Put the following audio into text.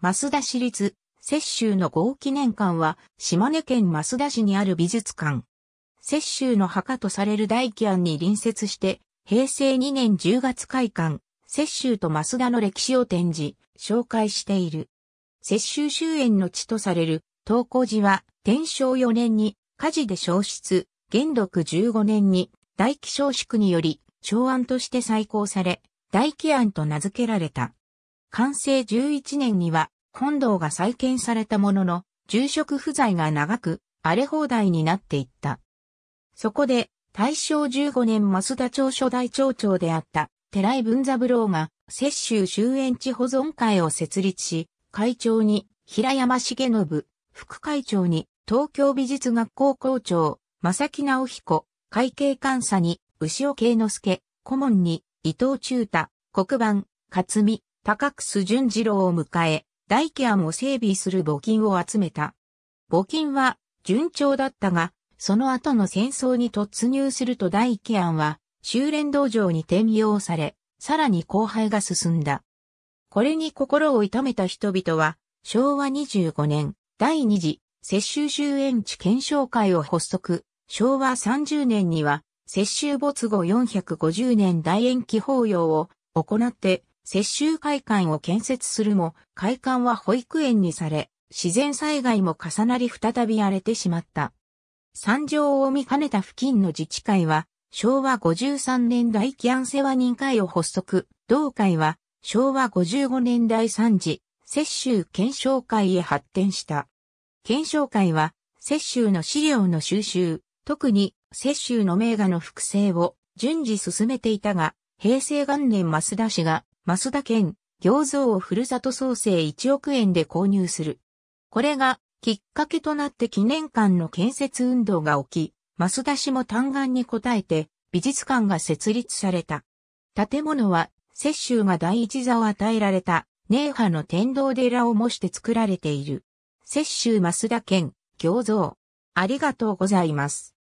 増田市立、摂州の合記念館は、島根県増田市にある美術館。摂州の墓とされる大基庵に隣接して、平成2年10月開館、摂州と増田の歴史を展示、紹介している。摂州終焉の地とされる、東光寺は、天正4年に、火事で焼失、元禄15年に、大気少縮により、長安として再興され、大気庵と名付けられた。完成11年には本堂が再建されたものの、住職不在が長く荒れ放題になっていった。そこで、大正15年増田町初代町長であった寺井文三郎が摂州終焉地保存会を設立し、会長に平山重信、副会長に東京美術学校校長、正木直彦、会計監査に牛尾慶之助、顧問に伊藤忠太、黒板、勝美、高楠淳次郎を迎え、大ケアも整備する募金を集めた。募金は順調だったが、その後の戦争に突入すると大ケアは修練道場に転用され、さらに荒廃が進んだ。これに心を痛めた人々は、昭和25年、第二次、接州終園地検証会を発足、昭和30年には、接州没後450年大延期法要を行って、雪州会館を建設するも、会館は保育園にされ、自然災害も重なり再び荒れてしまった。山上を見かねた付近の自治会は、昭和53年代キアンセワ人会を発足、同会は昭和55年代3次、接州検証会へ発展した。検証会は、接州の資料の収集、特に接州の名画の複製を順次進めていたが、平成元年増田氏が増田県、餃子をふるさと創生1億円で購入する。これが、きっかけとなって記念館の建設運動が起き、増田氏も嘆願に応えて、美術館が設立された。建物は、雪舟が第一座を与えられた、寧波の天道寺を模して作られている。雪舟増田県、行蔵。ありがとうございます。